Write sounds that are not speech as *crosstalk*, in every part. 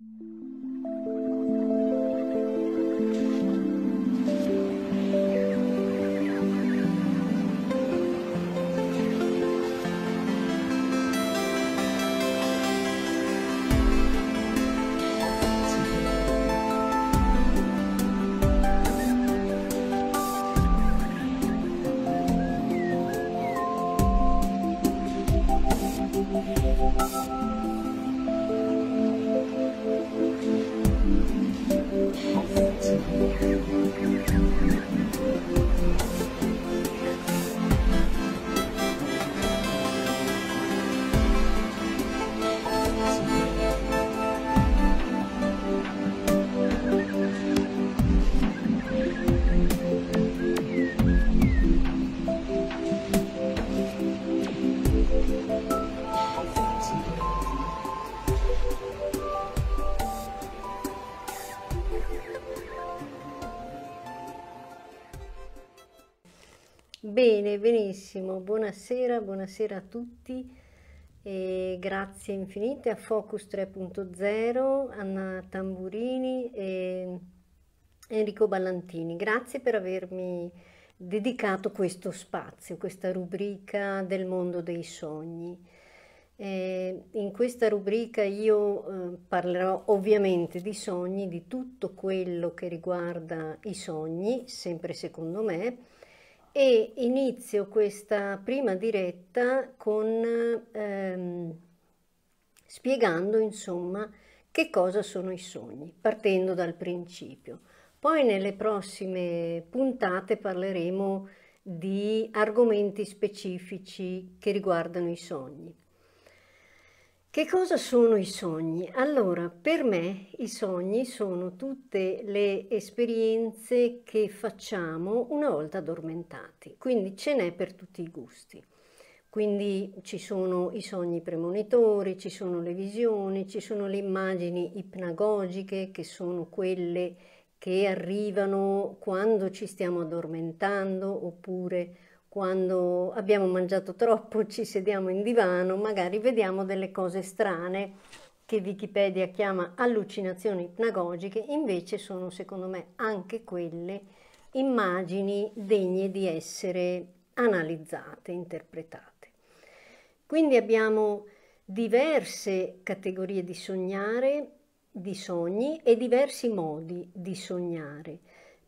Mm-hmm. Benissimo, buonasera, buonasera a tutti e grazie infinite a Focus 3.0, Anna Tamburini e Enrico Ballantini. Grazie per avermi dedicato questo spazio, questa rubrica del mondo dei sogni. Eh, in questa rubrica io eh, parlerò ovviamente di sogni, di tutto quello che riguarda i sogni, sempre secondo me, e inizio questa prima diretta con ehm, spiegando insomma che cosa sono i sogni, partendo dal principio. Poi nelle prossime puntate parleremo di argomenti specifici che riguardano i sogni. Che cosa sono i sogni? Allora, per me i sogni sono tutte le esperienze che facciamo una volta addormentati, quindi ce n'è per tutti i gusti. Quindi ci sono i sogni premonitori, ci sono le visioni, ci sono le immagini ipnagogiche che sono quelle che arrivano quando ci stiamo addormentando oppure quando abbiamo mangiato troppo, ci sediamo in divano, magari vediamo delle cose strane che Wikipedia chiama allucinazioni ipnagogiche, invece sono secondo me anche quelle immagini degne di essere analizzate, interpretate. Quindi abbiamo diverse categorie di sognare, di sogni e diversi modi di sognare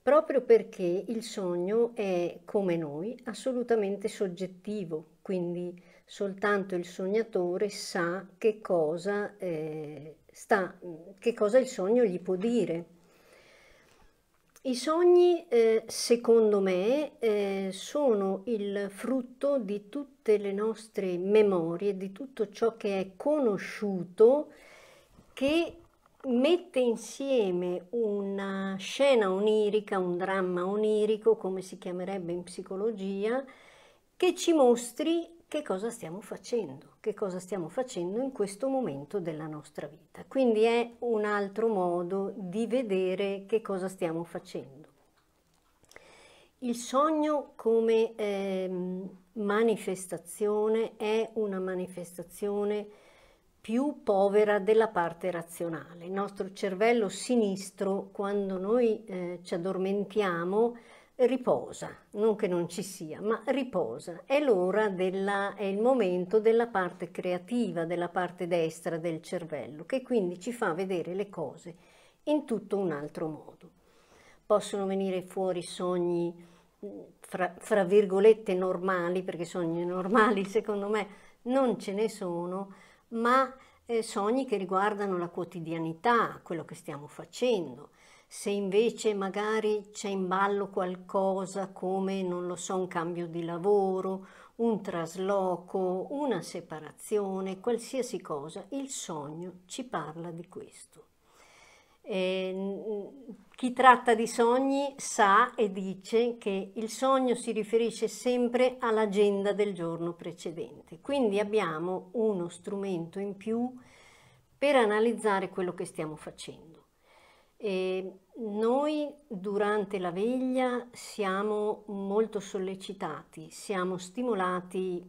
proprio perché il sogno è, come noi, assolutamente soggettivo, quindi soltanto il sognatore sa che cosa, eh, sta, che cosa il sogno gli può dire. I sogni, eh, secondo me, eh, sono il frutto di tutte le nostre memorie, di tutto ciò che è conosciuto, che mette insieme una scena onirica, un dramma onirico, come si chiamerebbe in psicologia, che ci mostri che cosa stiamo facendo, che cosa stiamo facendo in questo momento della nostra vita. Quindi è un altro modo di vedere che cosa stiamo facendo. Il sogno come eh, manifestazione è una manifestazione più povera della parte razionale. Il nostro cervello sinistro, quando noi eh, ci addormentiamo, riposa, non che non ci sia, ma riposa. È l'ora della, è il momento della parte creativa, della parte destra del cervello, che quindi ci fa vedere le cose in tutto un altro modo. Possono venire fuori sogni, fra, fra virgolette, normali, perché sogni normali *laughs* secondo me non ce ne sono, ma eh, sogni che riguardano la quotidianità, quello che stiamo facendo. Se invece magari c'è in ballo qualcosa come, non lo so, un cambio di lavoro, un trasloco, una separazione, qualsiasi cosa, il sogno ci parla di questo. Eh, chi tratta di sogni sa e dice che il sogno si riferisce sempre all'agenda del giorno precedente. Quindi abbiamo uno strumento in più per analizzare quello che stiamo facendo. E noi durante la veglia siamo molto sollecitati, siamo stimolati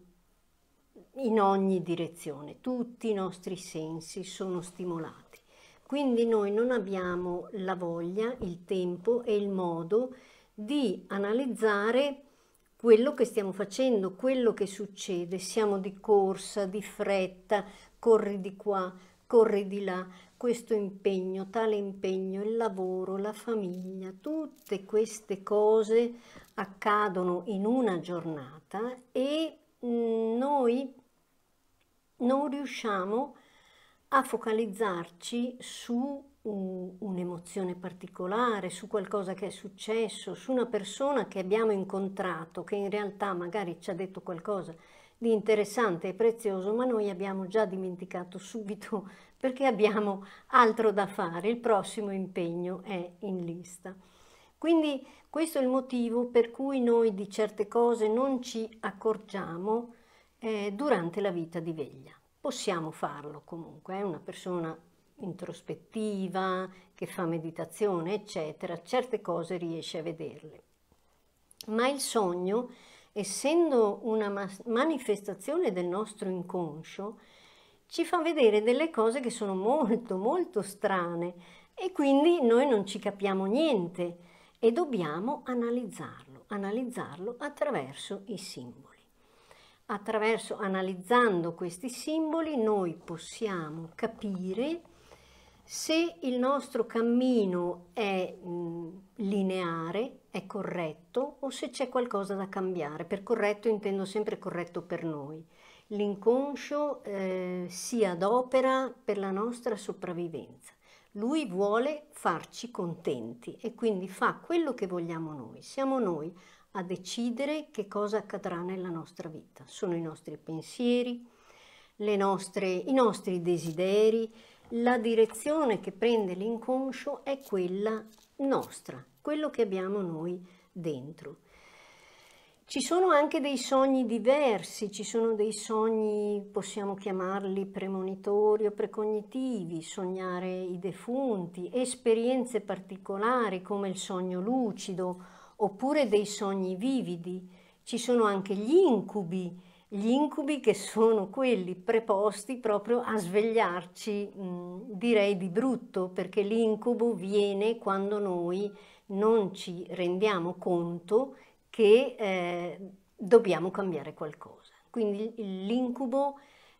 in ogni direzione, tutti i nostri sensi sono stimolati quindi noi non abbiamo la voglia, il tempo e il modo di analizzare quello che stiamo facendo, quello che succede. Siamo di corsa, di fretta, corri di qua, corri di là, questo impegno, tale impegno, il lavoro, la famiglia, tutte queste cose accadono in una giornata e mm, noi non riusciamo a a focalizzarci su un'emozione particolare, su qualcosa che è successo, su una persona che abbiamo incontrato, che in realtà magari ci ha detto qualcosa di interessante e prezioso, ma noi abbiamo già dimenticato subito *laughs* perché abbiamo altro da fare, il prossimo impegno è in lista. Quindi questo è il motivo per cui noi di certe cose non ci accorgiamo eh, durante la vita di veglia possiamo farlo comunque, è eh? una persona introspettiva, che fa meditazione, eccetera, certe cose riesce a vederle. Ma il sogno, essendo una manifestazione del nostro inconscio, ci fa vedere delle cose che sono molto, molto strane e quindi noi non ci capiamo niente e dobbiamo analizzarlo, analizzarlo attraverso i simboli attraverso analizzando questi simboli noi possiamo capire se il nostro cammino è mh, lineare, è corretto o se c'è qualcosa da cambiare. Per corretto intendo sempre corretto per noi. L'inconscio eh, si adopera per la nostra sopravvivenza. Lui vuole farci contenti e quindi fa quello che vogliamo noi. Siamo noi a decidere che cosa accadrà nella nostra vita. Sono i nostri pensieri, nostre, i nostri desideri, la direzione che prende l'inconscio è quella nostra, quello che abbiamo noi dentro. Ci sono anche dei sogni diversi, ci sono dei sogni, possiamo chiamarli premonitori o precognitivi, sognare i defunti, esperienze particolari come il sogno lucido oppure dei sogni vividi. Ci sono anche gli incubi, gli incubi che sono quelli preposti proprio a svegliarci, mh, mm, direi di brutto, perché l'incubo viene quando noi non ci rendiamo conto che eh, dobbiamo cambiare qualcosa. Quindi l'incubo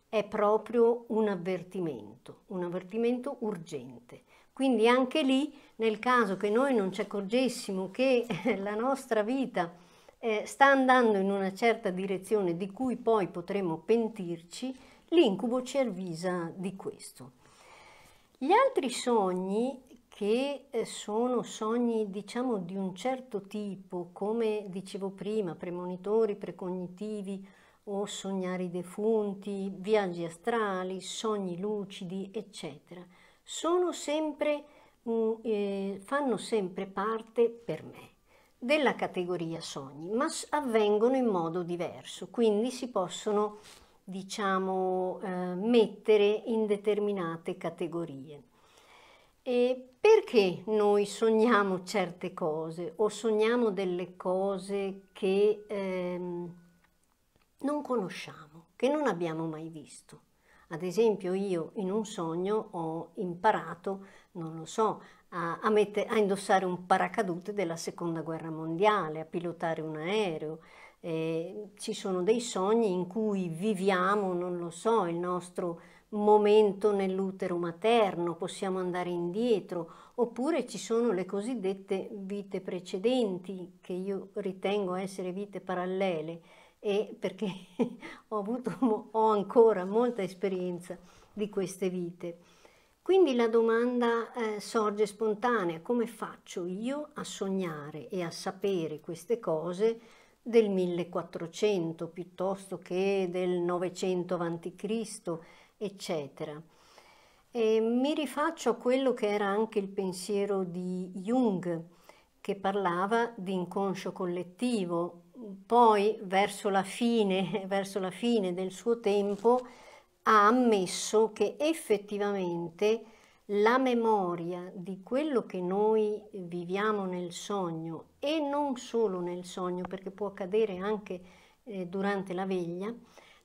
è proprio un avvertimento, un avvertimento urgente. Quindi anche lì, nel caso che noi non ci accorgessimo che eh, la nostra vita eh, sta andando in una certa direzione di cui poi potremo pentirci, l'incubo ci avvisa di questo. Gli altri sogni che eh, sono sogni diciamo di un certo tipo, come dicevo prima, premonitori, precognitivi o sognare i defunti, viaggi astrali, sogni lucidi, eccetera sono sempre, mh, mm, eh, fanno sempre parte per me della categoria sogni, ma avvengono in modo diverso, quindi si possono diciamo, eh, mettere in determinate categorie. E perché noi sogniamo certe cose o sogniamo delle cose che ehm, non conosciamo, che non abbiamo mai visto? Ad esempio io in un sogno ho imparato, non lo so, a, a, mette, a indossare un paracadute della seconda guerra mondiale, a pilotare un aereo. Eh, ci sono dei sogni in cui viviamo, non lo so, il nostro momento nell'utero materno, possiamo andare indietro, oppure ci sono le cosiddette vite precedenti, che io ritengo essere vite parallele e perché *laughs* ho, avuto, ho ancora molta esperienza di queste vite. Quindi la domanda eh, sorge spontanea, come faccio io a sognare e a sapere queste cose del 1400 piuttosto che del 900 a.C., eccetera. E mi rifaccio a quello che era anche il pensiero di Jung, che parlava di inconscio collettivo poi verso la fine, *laughs* verso la fine del suo tempo ha ammesso che effettivamente la memoria di quello che noi viviamo nel sogno e non solo nel sogno perché può accadere anche eh, durante la veglia,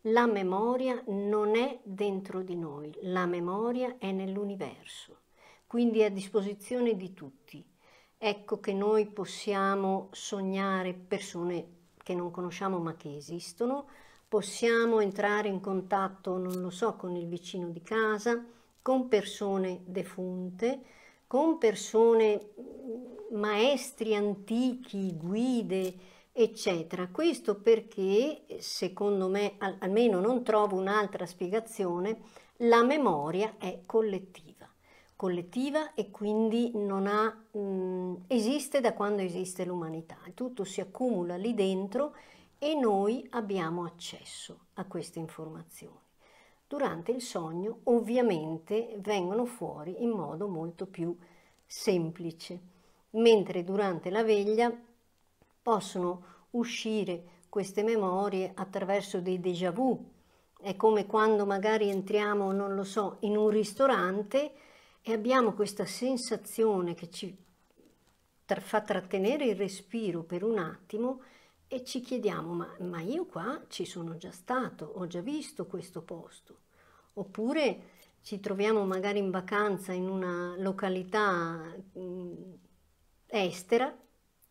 la memoria non è dentro di noi, la memoria è nell'universo, quindi è a disposizione di tutti. Ecco che noi possiamo sognare persone che non conosciamo ma che esistono, possiamo entrare in contatto, non lo so, con il vicino di casa, con persone defunte, con persone mm, maestri antichi, guide, eccetera. Questo perché, secondo me, almeno non trovo un'altra spiegazione, la memoria è collettiva collettiva e quindi non ha, mh, esiste da quando esiste l'umanità, tutto si accumula lì dentro e noi abbiamo accesso a queste informazioni. Durante il sogno ovviamente vengono fuori in modo molto più semplice, mentre durante la veglia possono uscire queste memorie attraverso dei déjà vu. È come quando magari entriamo, non lo so, in un ristorante e abbiamo questa sensazione che ci fa trattenere il respiro per un attimo e ci chiediamo ma, ma io qua ci sono già stato, ho già visto questo posto. Oppure ci troviamo magari in vacanza in una località estera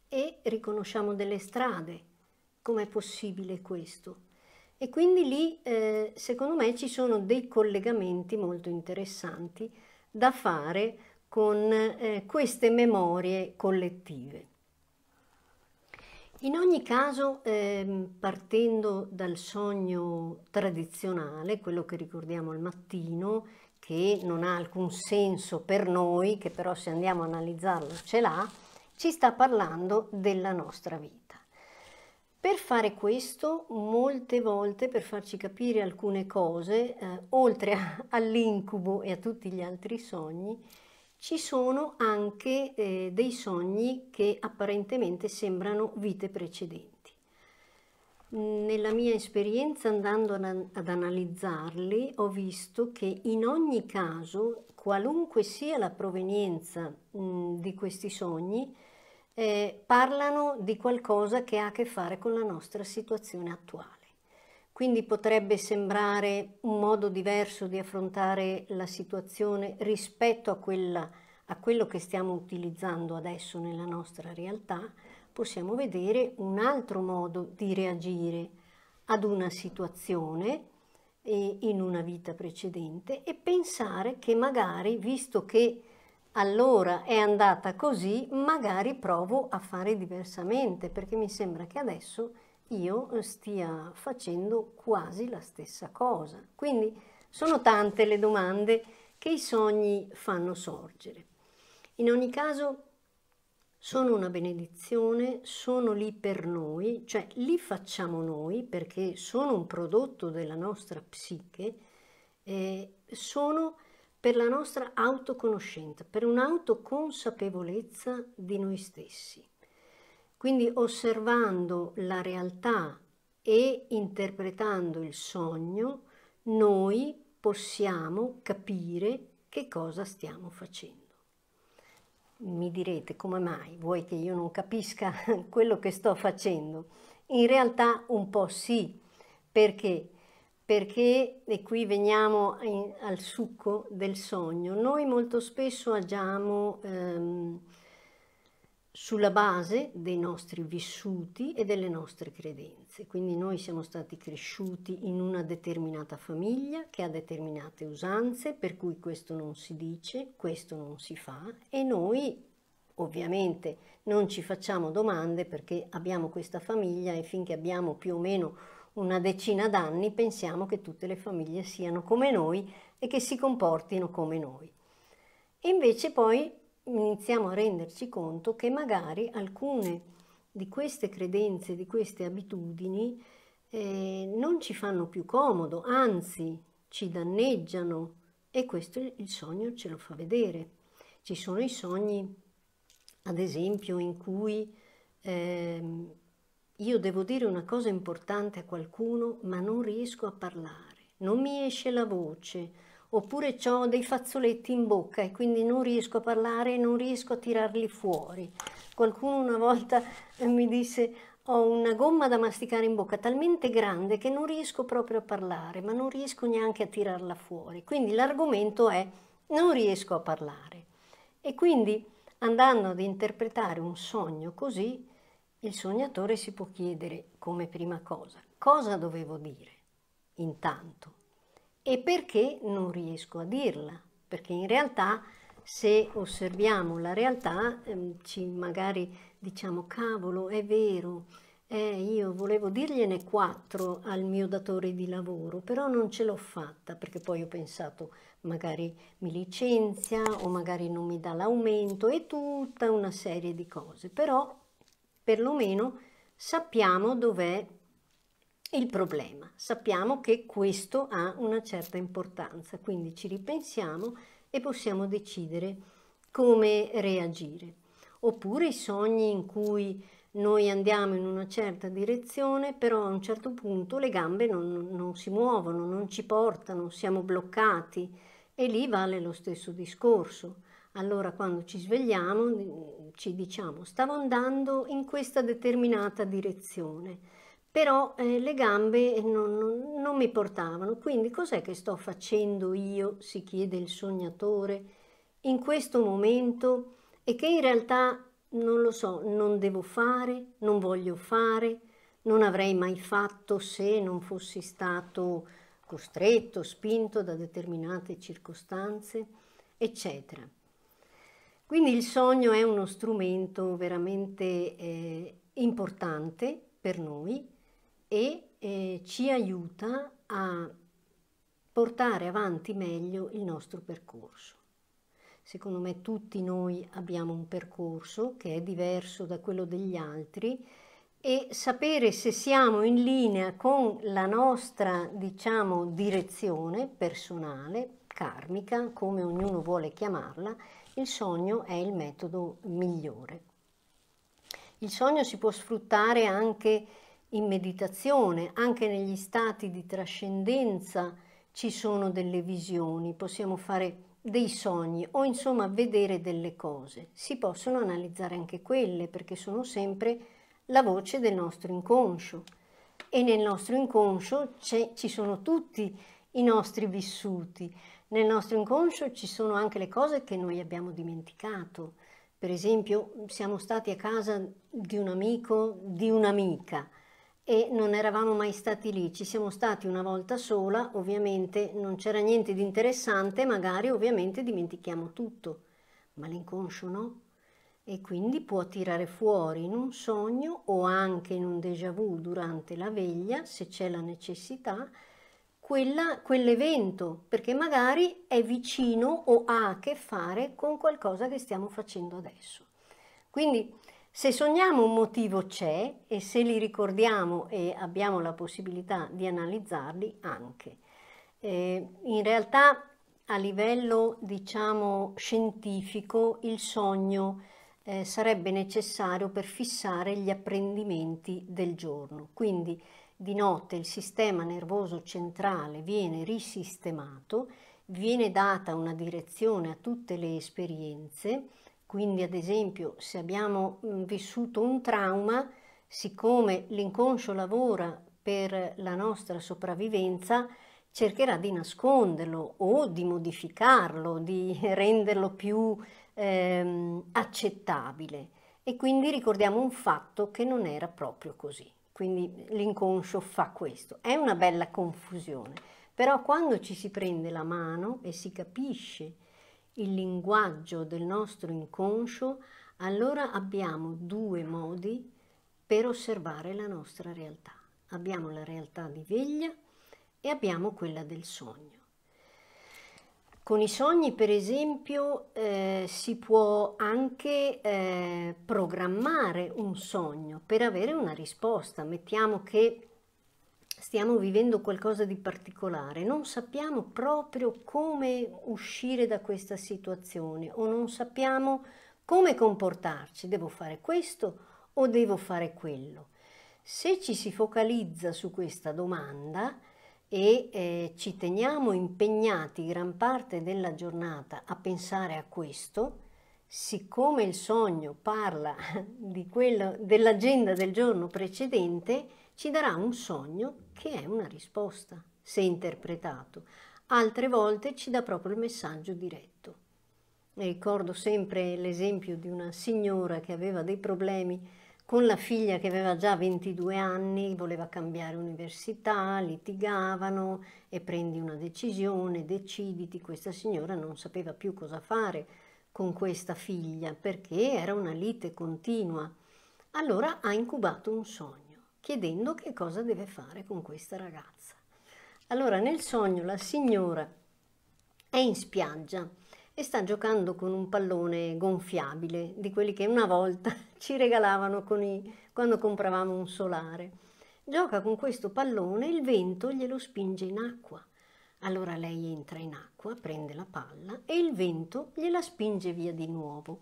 e riconosciamo delle strade. Com'è possibile questo? E quindi lì, eh, secondo me, ci sono dei collegamenti molto interessanti da fare con eh, queste memorie collettive. In ogni caso, eh, partendo dal sogno tradizionale, quello che ricordiamo al mattino, che non ha alcun senso per noi, che però se andiamo a analizzarlo ce l'ha, ci sta parlando della nostra vita. Per fare questo, molte volte, per farci capire alcune cose, eh, oltre a, *laughs* all'incubo e a tutti gli altri sogni, ci sono anche eh, dei sogni che apparentemente sembrano vite precedenti. Nella mia esperienza, andando ad, ad analizzarli, ho visto che in ogni caso, qualunque sia la provenienza mh, di questi sogni, eh, parlano di qualcosa che ha a che fare con la nostra situazione attuale. Quindi potrebbe sembrare un modo diverso di affrontare la situazione rispetto a, quella, a quello che stiamo utilizzando adesso nella nostra realtà, possiamo vedere un altro modo di reagire ad una situazione eh, in una vita precedente e pensare che magari, visto che allora è andata così, magari provo a fare diversamente, perché mi sembra che adesso io eh, stia facendo quasi la stessa cosa. Quindi sono tante le domande che i sogni fanno sorgere. In ogni caso sono una benedizione, sono lì per noi, cioè li facciamo noi perché sono un prodotto della nostra psiche, eh, sono per la nostra autoconoscenza, per un'autoconsapevolezza di noi stessi. Quindi osservando la realtà e interpretando il sogno, noi possiamo capire che cosa stiamo facendo. Mi direte come mai vuoi che io non capisca *laughs* quello che sto facendo? In realtà un po' sì, perché perché, e qui veniamo in, al succo del sogno, noi molto spesso agiamo ehm, sulla base dei nostri vissuti e delle nostre credenze, quindi noi siamo stati cresciuti in una determinata famiglia che ha determinate usanze, per cui questo non si dice, questo non si fa e noi ovviamente non ci facciamo domande perché abbiamo questa famiglia e finché abbiamo più o meno una decina d'anni pensiamo che tutte le famiglie siano come noi e che si comportino come noi. E invece poi iniziamo a renderci conto che magari alcune di queste credenze, di queste abitudini eh, non ci fanno più comodo, anzi ci danneggiano e questo il sogno ce lo fa vedere. Ci sono i sogni, ad esempio, in cui eh, io devo dire una cosa importante a qualcuno, ma non riesco a parlare, non mi esce la voce, oppure ho dei fazzoletti in bocca e quindi non riesco a parlare e non riesco a tirarli fuori. Qualcuno una volta eh, mi disse ho una gomma da masticare in bocca talmente grande che non riesco proprio a parlare, ma non riesco neanche a tirarla fuori. Quindi l'argomento è non riesco a parlare. E quindi andando ad interpretare un sogno così, il sognatore si può chiedere come prima cosa cosa dovevo dire intanto e perché non riesco a dirla, perché in realtà se osserviamo la realtà ehm, ci magari diciamo cavolo è vero, eh, io volevo dirgliene quattro al mio datore di lavoro, però non ce l'ho fatta perché poi ho pensato magari mi licenzia o magari non mi dà l'aumento e tutta una serie di cose, però perlomeno sappiamo dov'è il problema, sappiamo che questo ha una certa importanza, quindi ci ripensiamo e possiamo decidere come reagire. Oppure i sogni in cui noi andiamo in una certa direzione, però a un certo punto le gambe non, non si muovono, non ci portano, siamo bloccati e lì vale lo stesso discorso. Allora quando ci svegliamo mm, ci diciamo stavo andando in questa determinata direzione, però eh, le gambe non, non, non mi portavano, quindi cos'è che sto facendo io, si chiede il sognatore, in questo momento e che in realtà non lo so, non devo fare, non voglio fare, non avrei mai fatto se non fossi stato costretto, spinto da determinate circostanze, eccetera. Quindi il sogno è uno strumento veramente eh, importante per noi e eh, ci aiuta a portare avanti meglio il nostro percorso. Secondo me tutti noi abbiamo un percorso che è diverso da quello degli altri e sapere se siamo in linea con la nostra, diciamo, direzione personale, karmica, come ognuno vuole chiamarla, il sogno è il metodo migliore. Il sogno si può sfruttare anche in meditazione, anche negli stati di trascendenza ci sono delle visioni, possiamo fare dei sogni o insomma vedere delle cose. Si possono analizzare anche quelle perché sono sempre la voce del nostro inconscio e nel nostro inconscio ci sono tutti i nostri vissuti. Nel nostro inconscio ci sono anche le cose che noi abbiamo dimenticato. Per esempio, siamo stati a casa di un amico, di un'amica e non eravamo mai stati lì, ci siamo stati una volta sola, ovviamente non c'era niente di interessante, magari ovviamente dimentichiamo tutto, ma l'inconscio no. E quindi può tirare fuori in un sogno o anche in un déjà vu durante la veglia, se c'è la necessità, quella, quell'evento, perché magari è vicino o ha a che fare con qualcosa che stiamo facendo adesso. Quindi se sogniamo un motivo c'è e se li ricordiamo e abbiamo la possibilità di analizzarli anche. Eh, in realtà a livello diciamo scientifico il sogno eh, sarebbe necessario per fissare gli apprendimenti del giorno. Quindi di notte il sistema nervoso centrale viene risistemato, viene data una direzione a tutte le esperienze, quindi ad esempio se abbiamo mm, vissuto un trauma, siccome l'inconscio lavora per la nostra sopravvivenza, cercherà di nasconderlo o di modificarlo, di *laughs* renderlo più ehm, accettabile. E quindi ricordiamo un fatto che non era proprio così. Quindi l'inconscio fa questo. È una bella confusione, però quando ci si prende la mano e si capisce il linguaggio del nostro inconscio, allora abbiamo due modi per osservare la nostra realtà. Abbiamo la realtà di veglia e abbiamo quella del sogno. Con i sogni, per esempio, eh, si può anche eh, programmare un sogno per avere una risposta. Mettiamo che stiamo vivendo qualcosa di particolare, non sappiamo proprio come uscire da questa situazione o non sappiamo come comportarci, devo fare questo o devo fare quello. Se ci si focalizza su questa domanda, e eh, ci teniamo impegnati gran parte della giornata a pensare a questo, siccome il sogno parla *laughs* dell'agenda del giorno precedente, ci darà un sogno che è una risposta, se interpretato. Altre volte ci dà proprio il messaggio diretto. ricordo sempre l'esempio di una signora che aveva dei problemi con la figlia che aveva già 22 anni, voleva cambiare università, litigavano e prendi una decisione, deciditi, questa signora non sapeva più cosa fare con questa figlia perché era una lite continua. Allora ha incubato un sogno, chiedendo che cosa deve fare con questa ragazza. Allora nel sogno la signora è in spiaggia e sta giocando con un pallone gonfiabile, di quelli che una volta ci regalavano con i, quando compravamo un solare. Gioca con questo pallone, e il vento glielo spinge in acqua. Allora lei entra in acqua, prende la palla e il vento gliela spinge via di nuovo.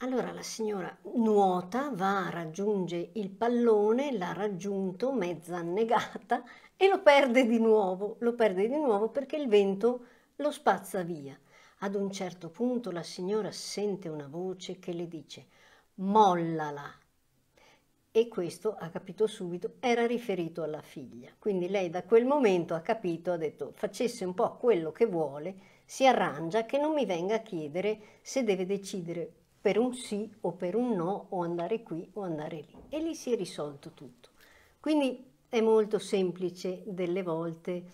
Allora la signora nuota, va, raggiunge il pallone, l'ha raggiunto, mezza annegata, e lo perde di nuovo, lo perde di nuovo perché il vento lo spazza via. Ad un certo punto la signora sente una voce che le dice mollala. E questo ha capito subito, era riferito alla figlia. Quindi lei da quel momento ha capito, ha detto facesse un po' quello che vuole, si arrangia che non mi venga a chiedere se deve decidere per un sì o per un no o andare qui o andare lì. E lì si è risolto tutto. Quindi è molto semplice delle volte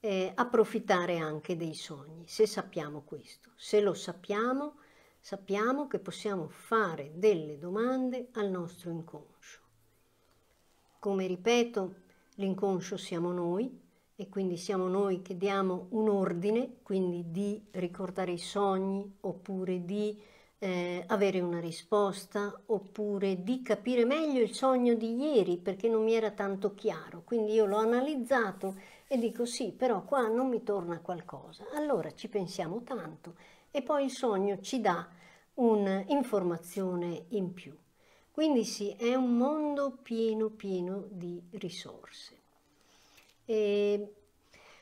eh, approfittare anche dei sogni, se sappiamo questo. Se lo sappiamo, sappiamo che possiamo fare delle domande al nostro inconscio. Come ripeto, l'inconscio siamo noi e quindi siamo noi che diamo un ordine, quindi di ricordare i sogni oppure di eh, avere una risposta oppure di capire meglio il sogno di ieri perché non mi era tanto chiaro. Quindi io l'ho analizzato e dico sì, però qua non mi torna qualcosa. Allora ci pensiamo tanto e poi il sogno ci dà un'informazione in più. Quindi sì, è un mondo pieno pieno di risorse. E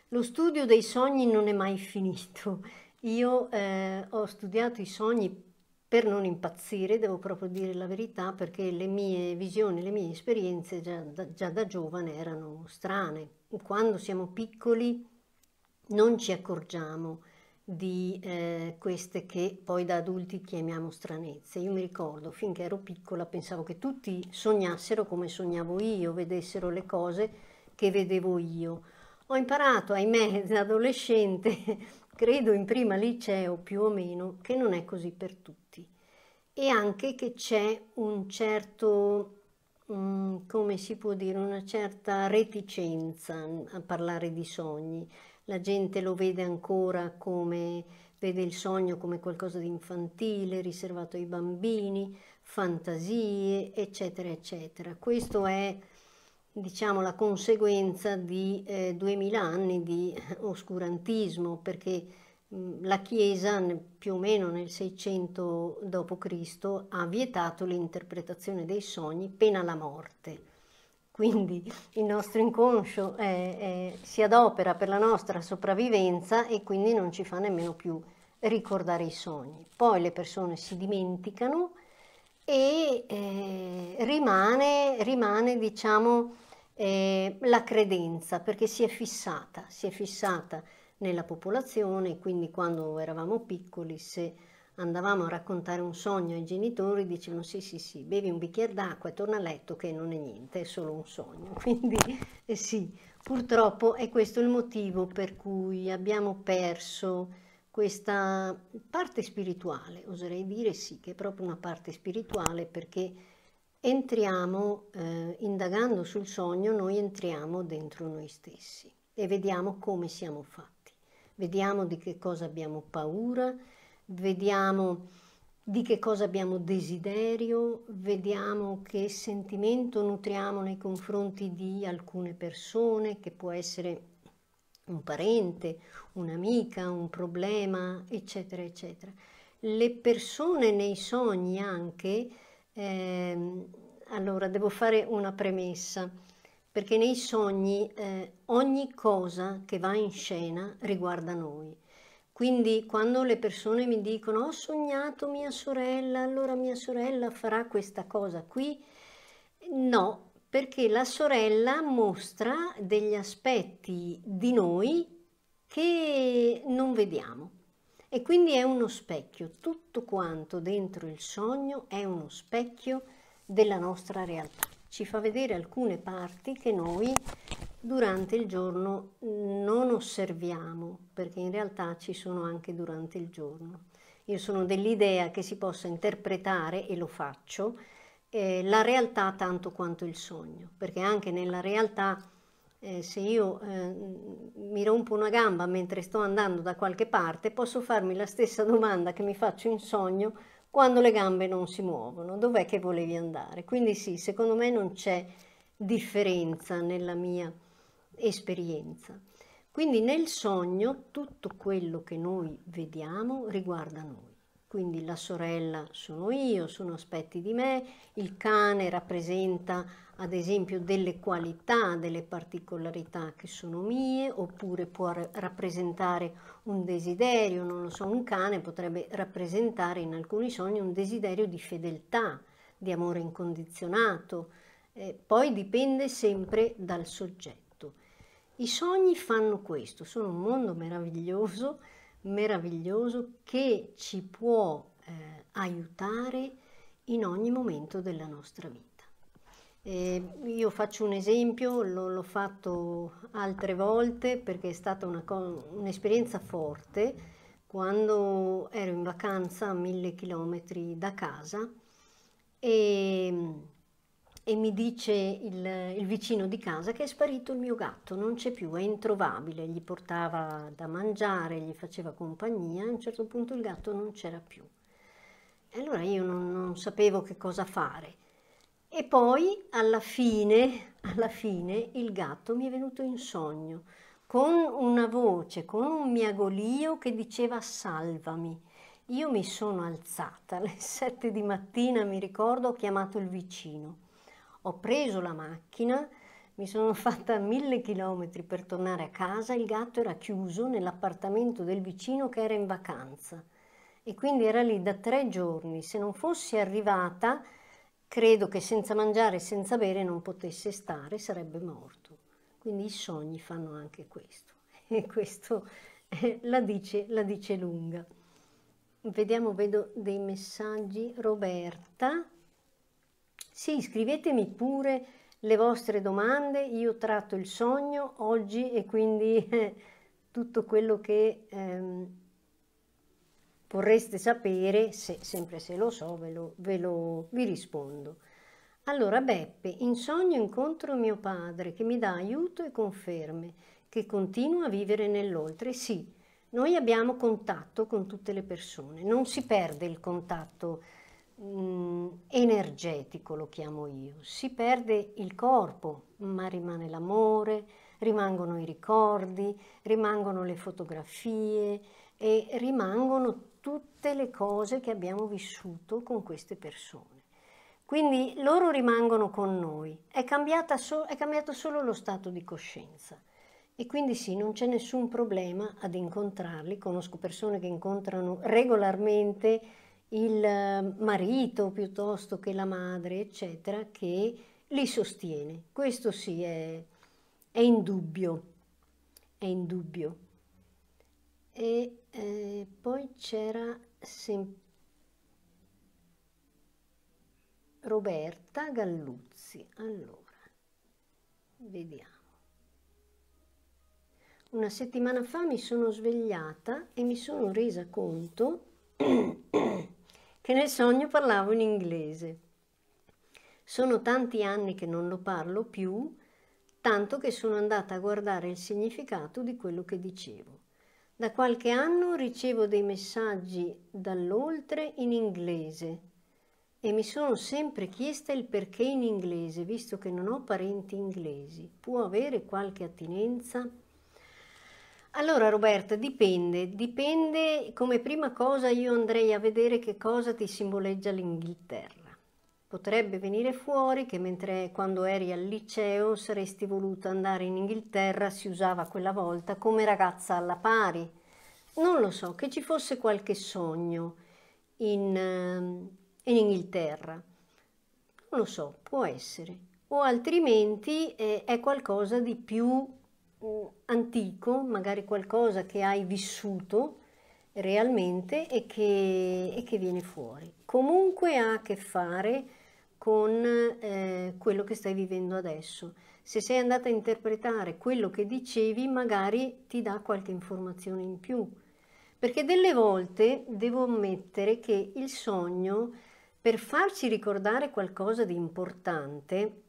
lo studio dei sogni non è mai *laughs* finito. Io eh, ho studiato i sogni per non impazzire, devo proprio dire la verità, perché le mie visioni, le mie esperienze già da, già da giovane erano strane. Quando siamo piccoli non ci accorgiamo di eh, queste che poi da adulti chiamiamo stranezze. Io mi ricordo, finché ero piccola, pensavo che tutti sognassero come sognavo io, vedessero le cose che vedevo io. Ho imparato, ahimè, da adolescente, *laughs* credo in prima liceo più o meno, che non è così per tutti. E anche che c'è un certo, mh, mm, come si può dire, una certa reticenza a parlare di sogni la gente lo vede ancora come, vede il sogno come qualcosa di infantile, riservato ai bambini, fantasie, eccetera, eccetera. Questo è, diciamo, la conseguenza di eh, 2000 anni di oscurantismo, perché mh, la Chiesa, più o meno nel 600 d.C., ha vietato l'interpretazione dei sogni, pena la morte. Quindi il nostro inconscio eh, eh, si adopera per la nostra sopravvivenza e quindi non ci fa nemmeno più ricordare i sogni. Poi le persone si dimenticano e eh, rimane, rimane, diciamo, eh, la credenza perché si è fissata, si è fissata nella popolazione, quindi quando eravamo piccoli se andavamo a raccontare un sogno ai genitori, dicevano sì sì sì, bevi un bicchiere d'acqua e torna a letto che non è niente, è solo un sogno. *laughs* Quindi eh sì, purtroppo è questo il motivo per cui abbiamo perso questa parte spirituale, oserei dire sì, che è proprio una parte spirituale perché entriamo, eh, indagando sul sogno, noi entriamo dentro noi stessi e vediamo come siamo fatti, vediamo di che cosa abbiamo paura, vediamo di che cosa abbiamo desiderio, vediamo che sentimento nutriamo nei confronti di alcune persone, che può essere un parente, un'amica, un problema, eccetera, eccetera. Le persone nei sogni anche, ehm, allora devo fare una premessa, perché nei sogni eh, ogni cosa che va in scena riguarda noi. Quindi quando le persone mi dicono ho sognato mia sorella, allora mia sorella farà questa cosa qui, no, perché la sorella mostra degli aspetti di noi che non vediamo. E quindi è uno specchio, tutto quanto dentro il sogno è uno specchio della nostra realtà. Ci fa vedere alcune parti che noi durante il giorno non osserviamo, perché in realtà ci sono anche durante il giorno. Io sono dell'idea che si possa interpretare, e lo faccio, eh, la realtà tanto quanto il sogno, perché anche nella realtà eh, se io eh, mi rompo una gamba mentre sto andando da qualche parte, posso farmi la stessa domanda che mi faccio in sogno quando le gambe non si muovono, dov'è che volevi andare? Quindi sì, secondo me non c'è differenza nella mia esperienza. Quindi nel sogno tutto quello che noi vediamo riguarda noi. Quindi la sorella sono io, sono aspetti di me, il cane rappresenta ad esempio delle qualità, delle particolarità che sono mie, oppure può rappresentare un desiderio, non lo so, un cane potrebbe rappresentare in alcuni sogni un desiderio di fedeltà, di amore incondizionato, eh, poi dipende sempre dal soggetto. I sogni fanno questo, sono un mondo meraviglioso, meraviglioso che ci può eh, aiutare in ogni momento della nostra vita. Eh, io faccio un esempio, l'ho fatto altre volte perché è stata un'esperienza forte quando ero in vacanza a mille chilometri da casa e ehm, e mi dice il, il, vicino di casa che è sparito il mio gatto, non c'è più, è introvabile, gli portava da mangiare, gli faceva compagnia, a un certo punto il gatto non c'era più. E allora io non, non sapevo che cosa fare. E poi alla fine, *laughs* alla fine, il gatto mi è venuto in sogno con una voce, con un miagolio che diceva salvami. Io mi sono alzata alle *laughs* sette di mattina, mi ricordo, ho chiamato il vicino ho preso la macchina, mi sono *laughs* fatta mille chilometri per tornare a casa, il gatto era chiuso nell'appartamento del vicino che era in vacanza e quindi era lì da tre giorni. Se non fossi arrivata, credo che senza mangiare e senza bere non potesse stare, sarebbe morto. Quindi i sogni fanno anche questo *laughs* e questo eh, la, dice, la dice lunga. Vediamo, vedo dei messaggi. Roberta, sì, scrivetemi pure le vostre domande, io tratto il sogno oggi e quindi eh, tutto quello che ehm, vorreste sapere, se, sempre se lo so, ve lo, ve lo, vi rispondo. Allora Beppe, in sogno incontro mio padre che mi dà aiuto e conferme, che continua a vivere nell'oltre. Sì, noi abbiamo contatto con tutte le persone, non si perde il contatto mh, mm, energetico, lo chiamo io. Si perde il corpo, ma rimane l'amore, rimangono i ricordi, rimangono le fotografie e rimangono tutte le cose che abbiamo vissuto con queste persone. Quindi loro rimangono con noi, è, so- è cambiato solo lo stato di coscienza. E quindi sì, non c'è nessun problema ad incontrarli, conosco persone che incontrano regolarmente il eh, marito piuttosto che la madre, eccetera, che li sostiene. Questo sì è, è dubbio, è in dubbio. E eh, poi c'era sempre Roberta Galluzzi. Allora, vediamo. Una settimana fa mi sono svegliata e mi sono resa conto che nel sogno parlavo in inglese. Sono tanti anni che non lo parlo più, tanto che sono andata a guardare il significato di quello che dicevo. Da qualche anno ricevo dei messaggi dall'oltre in inglese e mi sono sempre chiesta il perché in inglese, visto che non ho parenti inglesi. Può avere qualche attinenza? Allora Roberta, dipende, dipende come prima cosa io andrei a vedere che cosa ti simboleggia l'Inghilterra. Potrebbe venire fuori che mentre quando eri al liceo saresti voluta andare in Inghilterra, si usava quella volta, come ragazza alla pari. Non lo so, che ci fosse qualche sogno in, ehm, in Inghilterra. Non lo so, può essere. O altrimenti eh, è qualcosa di più Mm, antico, magari qualcosa che hai vissuto realmente e che, e che, viene fuori. Comunque ha a che fare con eh, quello che stai vivendo adesso. Se sei andata a interpretare quello che dicevi, magari ti dà qualche informazione in più. Perché delle volte devo ammettere che il sogno, per farci ricordare qualcosa di importante,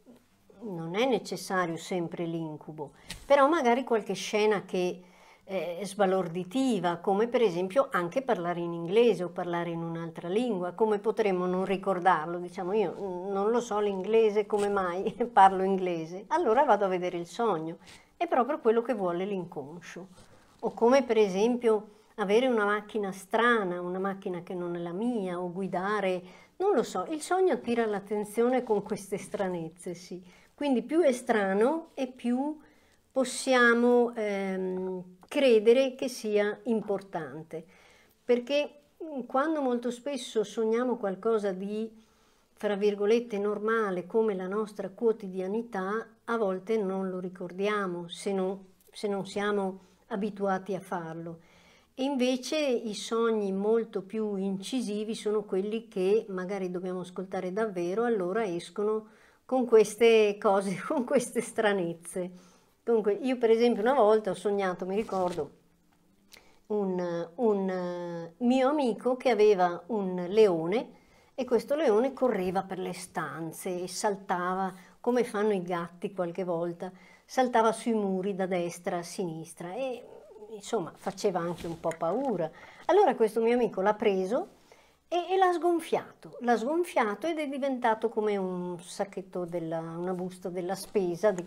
non è necessario sempre l'incubo, però magari qualche scena che eh, è sbalorditiva, come per esempio anche parlare in inglese o parlare in un'altra lingua, come potremmo non ricordarlo? Diciamo io mm, non lo so l'inglese, come mai *laughs* parlo inglese? Allora vado a vedere il sogno, è proprio quello che vuole l'inconscio. O come per esempio avere una macchina strana, una macchina che non è la mia, o guidare, non lo so, il sogno attira l'attenzione con queste stranezze, sì. Quindi più è strano e più possiamo ehm, credere che sia importante, perché mm, quando molto spesso sogniamo qualcosa di, fra virgolette, normale come la nostra quotidianità, a volte non lo ricordiamo se non, se non siamo abituati a farlo. E invece i sogni molto più incisivi sono quelli che magari dobbiamo ascoltare davvero, allora escono con queste cose, *laughs* con queste stranezze. Dunque, io per esempio una volta ho sognato, mi ricordo, un, un eh, mio amico che aveva un leone e questo leone correva per le stanze e saltava, come fanno i gatti qualche volta, saltava sui muri da destra a sinistra e insomma faceva anche un po' paura. Allora questo mio amico l'ha preso e, e l'ha sgonfiato, l'ha sgonfiato ed è diventato come un sacchetto, della, una busta della spesa di,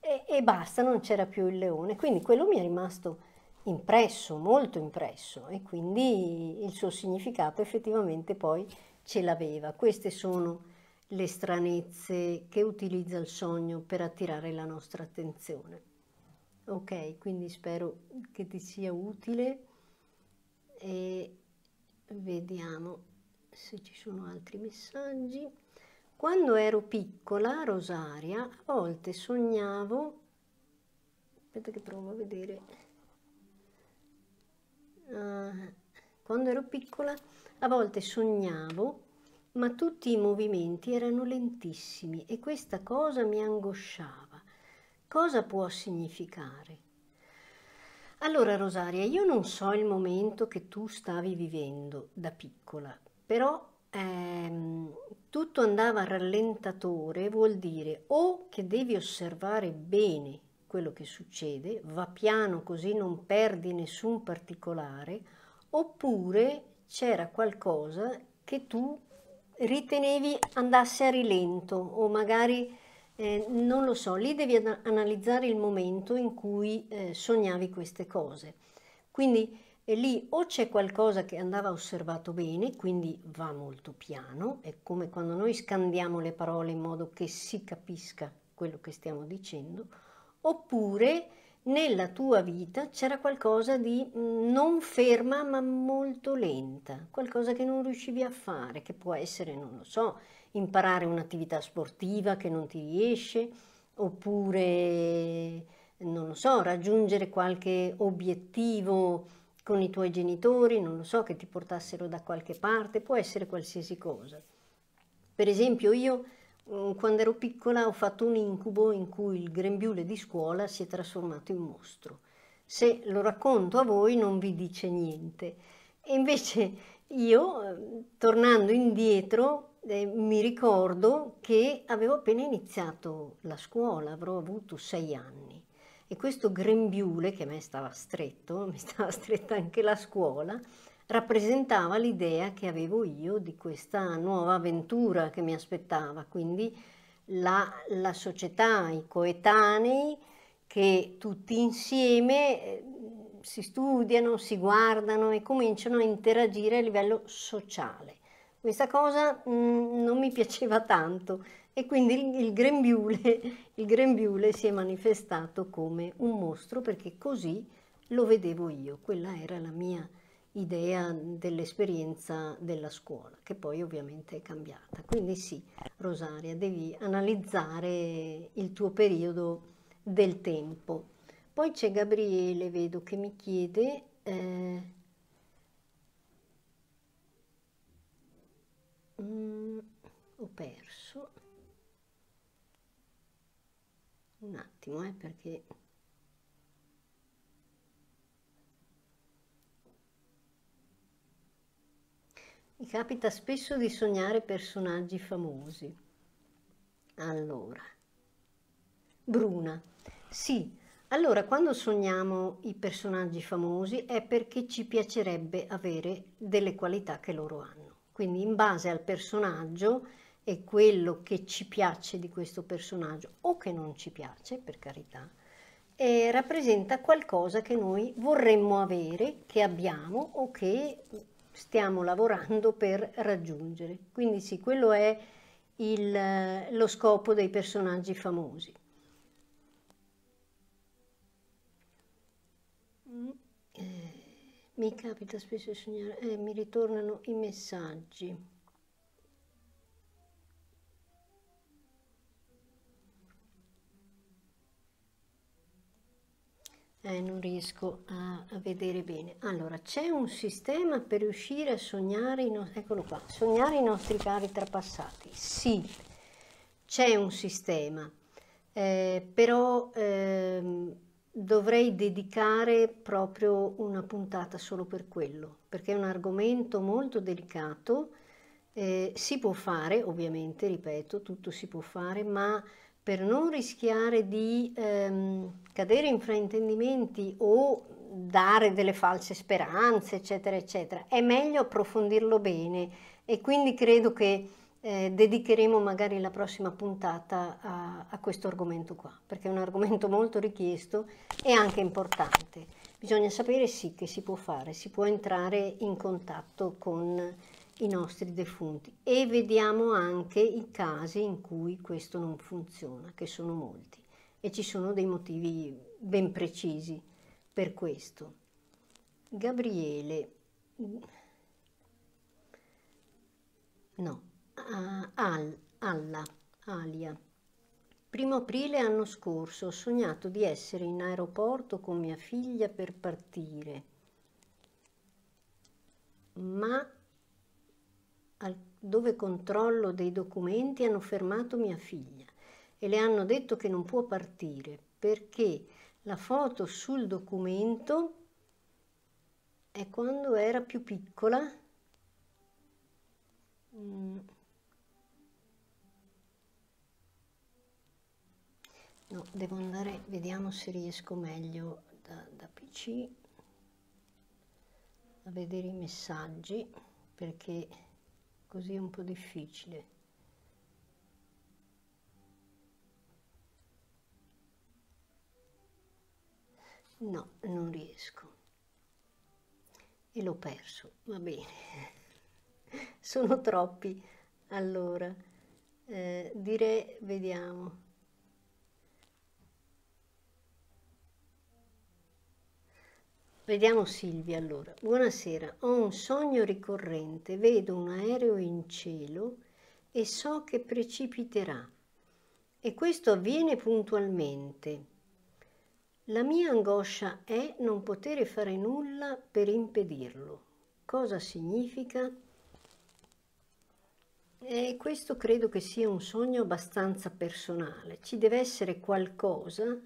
e, e basta, non c'era più il leone. Quindi quello mi è rimasto impresso, molto impresso e quindi il suo significato effettivamente poi ce l'aveva. Queste sono le stranezze che utilizza il sogno per attirare la nostra attenzione. Ok, quindi spero che ti sia utile e vediamo se ci sono altri messaggi quando ero piccola rosaria a volte sognavo aspetta che provo a vedere uh, quando ero piccola a volte sognavo ma tutti i movimenti erano lentissimi e questa cosa mi angosciava cosa può significare allora Rosaria, io non so il momento che tu stavi vivendo da piccola, però ehm, tutto andava a rallentatore vuol dire o che devi osservare bene quello che succede, va piano così non perdi nessun particolare, oppure c'era qualcosa che tu ritenevi andasse a rilento o magari eh, non lo so, lì devi analizzare il momento in cui eh, sognavi queste cose. Quindi eh, lì o c'è qualcosa che andava osservato bene, quindi va molto piano, è come quando noi scandiamo le parole in modo che si capisca quello che stiamo dicendo, oppure nella tua vita c'era qualcosa di mm, non ferma ma molto lenta, qualcosa che non riuscivi a fare, che può essere, non lo so, imparare un'attività sportiva che non ti riesce, oppure, non lo so, raggiungere qualche obiettivo con i tuoi genitori, non lo so, che ti portassero da qualche parte, può essere qualsiasi cosa. Per esempio io mm, quando ero piccola ho fatto un incubo in cui il grembiule di scuola si è trasformato in mostro. Se lo racconto a voi non vi dice niente. E invece io, mm, tornando indietro, eh, mi ricordo che avevo appena iniziato la scuola, avrò avuto sei anni e questo grembiule che a me stava stretto, *laughs* mi stava stretta anche la scuola, rappresentava l'idea che avevo io di questa nuova avventura che mi aspettava, quindi la, la società, i coetanei che tutti insieme eh, si studiano, si guardano e cominciano a interagire a livello sociale. Questa cosa mh, mm, non mi piaceva tanto e quindi il, il, grembiule, *laughs* il grembiule si è manifestato come un mostro perché così lo vedevo io, quella era la mia idea dell'esperienza della scuola, che poi ovviamente è cambiata. Quindi sì, Rosaria, devi analizzare il tuo periodo del tempo. Poi c'è Gabriele, vedo che mi chiede eh, mm, ho perso un attimo eh, perché mi capita spesso di sognare personaggi famosi allora Bruna sì allora, quando sogniamo i personaggi famosi è perché ci piacerebbe avere delle qualità che loro hanno. Quindi in base al personaggio e quello che ci piace di questo personaggio o che non ci piace, per carità, eh, rappresenta qualcosa che noi vorremmo avere, che abbiamo o che stiamo lavorando per raggiungere. Quindi sì, quello è il, lo scopo dei personaggi famosi. Mi capita spesso di sognare, eh, mi ritornano i messaggi. Eh, non riesco a, a, vedere bene. Allora, c'è un sistema per riuscire a sognare i, no qua, sognare i nostri cari trapassati? Sì, c'è un sistema, eh, però... Ehm, dovrei dedicare proprio una puntata solo per quello, perché è un argomento molto delicato, eh, si può fare, ovviamente, ripeto, tutto si può fare, ma per non rischiare di ehm, cadere in fraintendimenti o dare delle false speranze, eccetera, eccetera, è meglio approfondirlo bene e quindi credo che eh, dedicheremo magari la prossima puntata a, a questo argomento qua, perché è un argomento molto richiesto e anche importante. Bisogna sapere sì che si può fare, si può entrare in contatto con i nostri defunti e vediamo anche i casi in cui questo non funziona, che sono molti e ci sono dei motivi ben precisi per questo. Gabriele, mm, no, uh, al, alla, alia. Primo aprile anno scorso ho sognato di essere in aeroporto con mia figlia per partire, ma al, dove controllo dei documenti hanno fermato mia figlia e le hanno detto che non può partire perché la foto sul documento è quando era più piccola. Mm no, devo andare vediamo se riesco meglio da, da pc a vedere i messaggi perché così è un po' difficile no non riesco e l'ho perso va bene *laughs* sono troppi allora eh, direi vediamo Vediamo Silvia allora. Buonasera, ho un sogno ricorrente, vedo un aereo in cielo e so che precipiterà. E questo avviene puntualmente. La mia angoscia è non poter fare nulla per impedirlo. Cosa significa? E questo credo che sia un sogno abbastanza personale. Ci deve essere qualcosa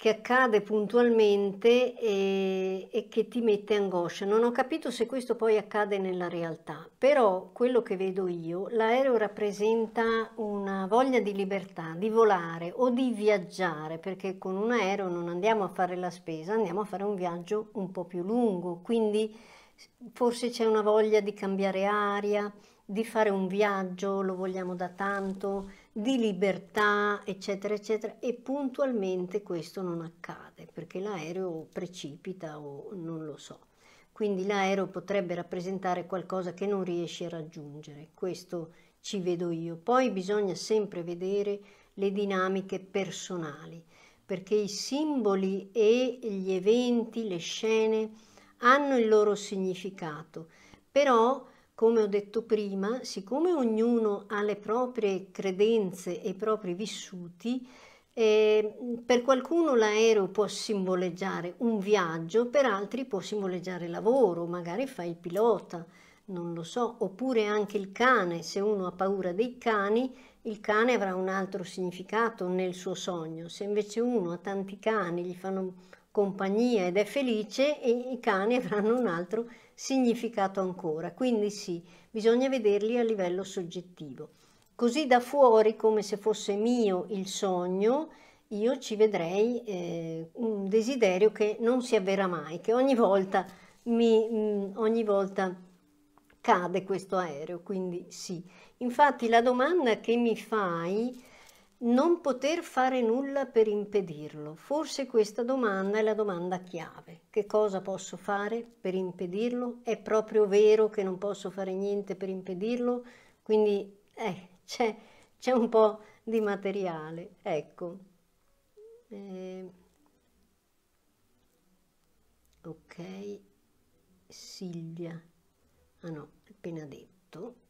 che accade puntualmente e, e, che ti mette angoscia. Non ho capito se questo poi accade nella realtà, però quello che vedo io, l'aereo rappresenta una voglia di libertà, di volare o di viaggiare, perché con un aereo non andiamo a fare la spesa, andiamo a fare un viaggio un po' più lungo, quindi forse c'è una voglia di cambiare aria, di fare un viaggio, lo vogliamo da tanto di libertà, eccetera, eccetera, e puntualmente questo non accade perché l'aereo precipita o non lo so. Quindi l'aereo potrebbe rappresentare qualcosa che non riesce a raggiungere, questo ci vedo io. Poi bisogna sempre vedere le dinamiche personali, perché i simboli e gli eventi, le scene hanno il loro significato, però come ho detto prima, siccome ognuno ha le proprie credenze e i propri vissuti, eh, per qualcuno l'aereo può simboleggiare un viaggio, per altri può simboleggiare lavoro, magari fai il pilota, non lo so, oppure anche il cane, se uno ha paura dei cani, il cane avrà un altro significato nel suo sogno, se invece uno ha tanti cani, gli fanno compagnia ed è felice, i cani avranno un altro significato significato ancora. Quindi sì, bisogna vederli a livello soggettivo. Così da fuori, come se fosse mio il sogno, io ci vedrei eh, un desiderio che non si avverrà mai, che ogni volta, mi, mh, mm, ogni volta cade questo aereo, quindi sì. Infatti la domanda che mi fai non poter fare nulla per impedirlo. Forse questa domanda è la domanda chiave. Che cosa posso fare per impedirlo? È proprio vero che non posso fare niente per impedirlo? Quindi eh, c'è, c'è, un po' di materiale. Ecco. Eh, ok, Silvia. Ah no, appena detto.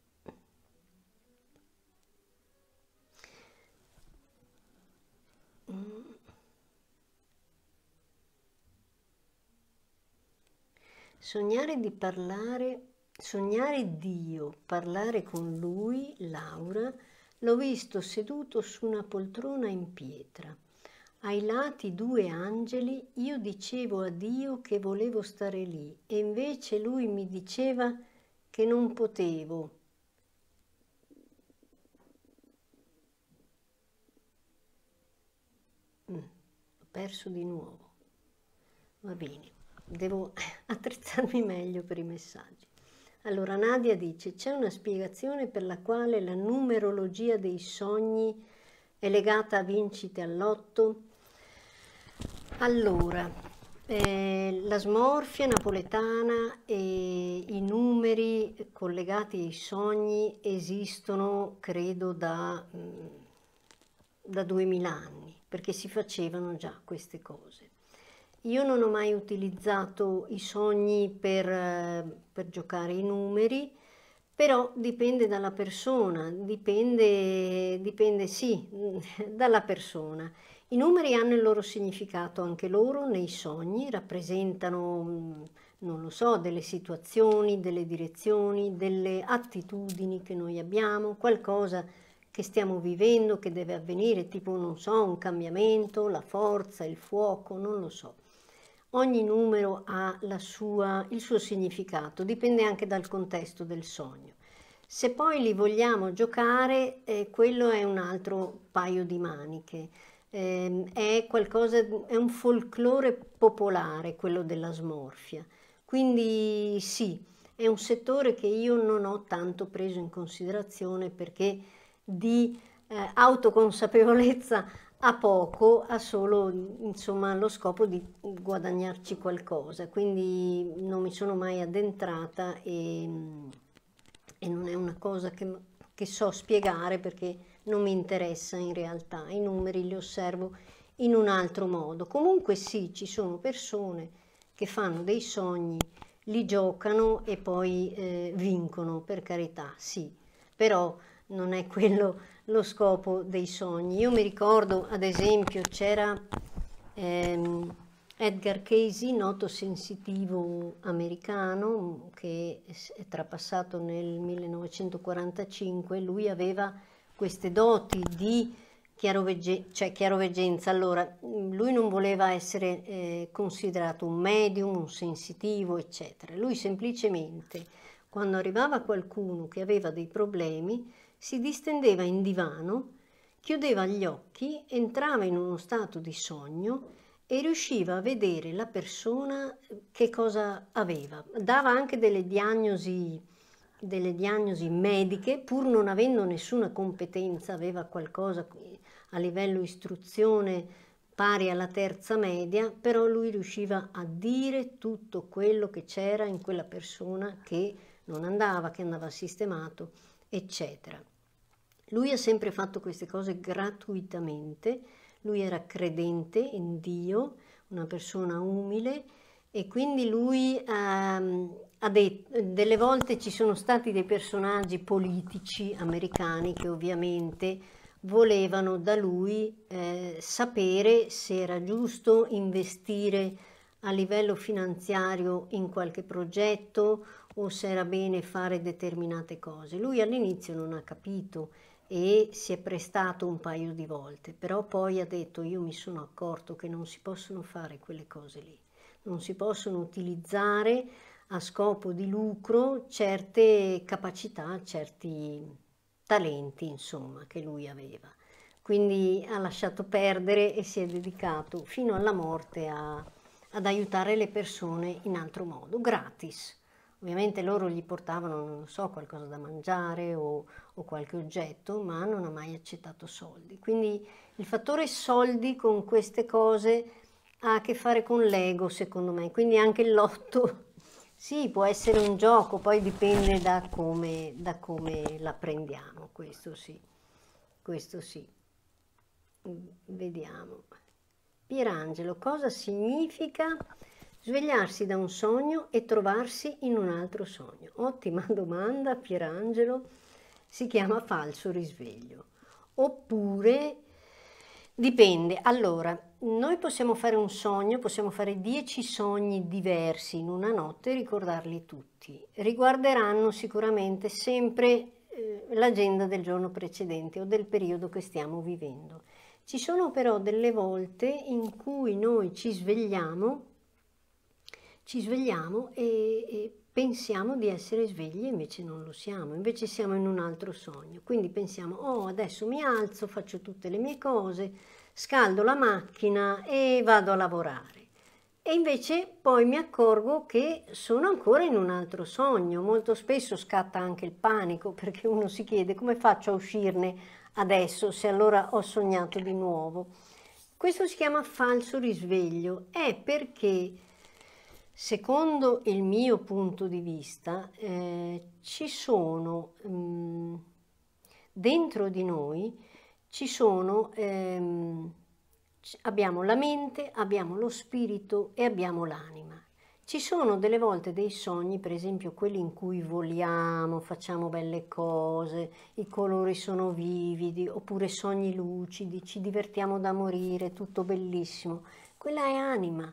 Sognare di parlare, sognare Dio, parlare con lui, Laura, l'ho visto seduto su una poltrona in pietra. Ai lati due angeli, io dicevo a Dio che volevo stare lì e invece lui mi diceva che non potevo, perso di nuovo. Va bene, devo *laughs* attrezzarmi meglio per i messaggi. Allora Nadia dice, c'è una spiegazione per la quale la numerologia dei sogni è legata a vincite all'otto? Allora, eh, la smorfia napoletana e i numeri collegati ai sogni esistono, credo, da, mm, da 2000 anni perché si facevano già queste cose. Io non ho mai utilizzato i sogni per, eh, per giocare i numeri, però dipende dalla persona, dipende, dipende sì, *laughs* dalla persona. I numeri hanno il loro significato anche loro nei sogni, rappresentano, mm, non lo so, delle situazioni, delle direzioni, delle attitudini che noi abbiamo, qualcosa che stiamo vivendo, che deve avvenire, tipo, non so, un cambiamento, la forza, il fuoco, non lo so. Ogni numero ha sua, il suo significato, dipende anche dal contesto del sogno. Se poi li vogliamo giocare, eh, quello è un altro paio di maniche. Eh, è, qualcosa, è un folklore popolare quello della smorfia. Quindi sì, è un settore che io non ho tanto preso in considerazione perché di eh, autoconsapevolezza a poco, ha solo insomma, lo scopo di guadagnarci qualcosa, quindi non mi sono mai addentrata e, e non è una cosa che, che so spiegare perché non mi interessa in realtà, i numeri li osservo in un altro modo. Comunque sì, ci sono persone che fanno dei sogni, li giocano e poi eh, vincono, per carità, sì, però non è quello lo scopo dei sogni. Io mi ricordo, ad esempio, c'era ehm, Edgar Casey, noto sensitivo americano, che è trapassato nel 1945, lui aveva queste doti di chiarovegge- cioè chiaroveggenza. Allora, lui non voleva essere eh, considerato un medium, un sensitivo, eccetera. Lui semplicemente, quando arrivava qualcuno che aveva dei problemi, si distendeva in divano, chiudeva gli occhi, entrava in uno stato di sogno e riusciva a vedere la persona eh, che cosa aveva. Dava anche delle diagnosi, delle diagnosi mediche, pur non avendo nessuna competenza, aveva qualcosa a livello istruzione pari alla terza media, però lui riusciva a dire tutto quello che c'era in quella persona che non andava, che andava sistemato, eccetera. Lui ha sempre fatto queste cose gratuitamente, lui era credente in Dio, una persona umile e quindi lui ehm, ha, ha detto, delle volte ci sono stati dei personaggi politici americani che ovviamente volevano da lui eh, sapere se era giusto investire a livello finanziario in qualche progetto o se era bene fare determinate cose. Lui all'inizio non ha capito e si è prestato un paio di volte, però poi ha detto io mi sono accorto che non si possono fare quelle cose lì, non si possono utilizzare a scopo di lucro certe capacità, certi talenti insomma che lui aveva. Quindi ha lasciato perdere e si è dedicato fino alla morte a, ad aiutare le persone in altro modo, gratis. Ovviamente loro gli portavano, non so, qualcosa da mangiare o, o, qualche oggetto, ma non ha mai accettato soldi. Quindi il fattore soldi con queste cose ha a che fare con l'ego, secondo me. Quindi anche il lotto, *laughs* sì, può essere un gioco, poi dipende da come, da come la prendiamo, questo sì. Questo sì. Vediamo. Pierangelo, cosa significa Svegliarsi da un sogno e trovarsi in un altro sogno. Ottima domanda, Pierangelo. Si chiama falso risveglio. Oppure dipende. Allora, noi possiamo fare un sogno, possiamo fare dieci sogni diversi in una notte e ricordarli tutti. Riguarderanno sicuramente sempre eh, l'agenda del giorno precedente o del periodo che stiamo vivendo. Ci sono però delle volte in cui noi ci svegliamo ci svegliamo e, e pensiamo di essere svegli, invece non lo siamo, invece siamo in un altro sogno. Quindi pensiamo, oh adesso mi alzo, faccio tutte le mie cose, scaldo la macchina e vado a lavorare. E invece poi mi accorgo che sono ancora in un altro sogno, molto spesso scatta anche il panico *laughs* perché uno si chiede come faccio a uscirne adesso se allora ho sognato di nuovo. Questo si chiama falso risveglio, è perché Secondo il mio punto di vista, eh, ci sono mh, mm, dentro di noi ci sono ehm, abbiamo la mente, abbiamo lo spirito e abbiamo l'anima. Ci sono delle volte dei sogni, per esempio quelli in cui voliamo, facciamo belle cose, i colori sono vividi, oppure sogni lucidi, ci divertiamo da morire, tutto bellissimo. Quella è anima,